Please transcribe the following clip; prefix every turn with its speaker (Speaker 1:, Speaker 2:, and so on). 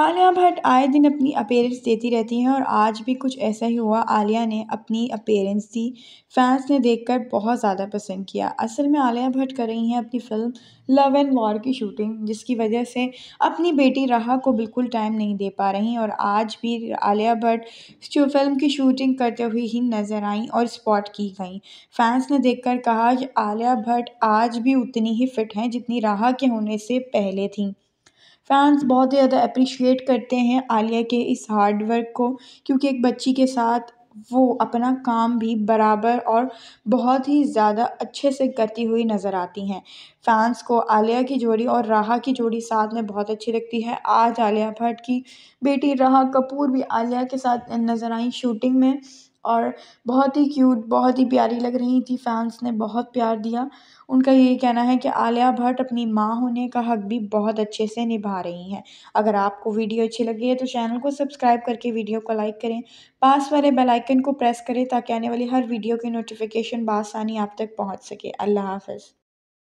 Speaker 1: आलिया भट्ट आए दिन अपनी अपेयरेंस देती रहती हैं और आज भी कुछ ऐसा ही हुआ आलिया ने अपनी अपेयरेंस दी फैंस ने देखकर बहुत ज़्यादा पसंद किया असल में आलिया भट्ट कर रही हैं अपनी फ़िल्म लव एंड वॉर की शूटिंग जिसकी वजह से अपनी बेटी राहा को बिल्कुल टाइम नहीं दे पा रही और आज भी आलिया भट्ट फिल्म की शूटिंग करते हुए ही नज़र आई और स्पॉट की गई फैंस ने देख कहा आलिया भट्ट आज भी उतनी ही फिट हैं जितनी राह के होने से पहले थी फैंस बहुत ही ज़्यादा अप्रिशिएट करते हैं आलिया के इस हार्ड वर्क को क्योंकि एक बच्ची के साथ वो अपना काम भी बराबर और बहुत ही ज़्यादा अच्छे से करती हुई नज़र आती हैं फैंस को आलिया की जोड़ी और राहा की जोड़ी साथ में बहुत अच्छी लगती है आज आलिया भट्ट की बेटी राहा कपूर भी आलिया के साथ नज़र आई शूटिंग में और बहुत ही क्यूट बहुत ही प्यारी लग रही थी फैंस ने बहुत प्यार दिया उनका ये कहना है कि आलिया भट्ट अपनी माँ होने का हक भी बहुत अच्छे से निभा रही हैं अगर आपको वीडियो अच्छी लगी है तो चैनल को सब्सक्राइब करके वीडियो को लाइक करें पास वाले बेल आइकन को प्रेस करें ताकि आने वाली हर वीडियो की नोटिफिकेशन बासानी आप तक पहुँच सके अल्लाह हाफिज़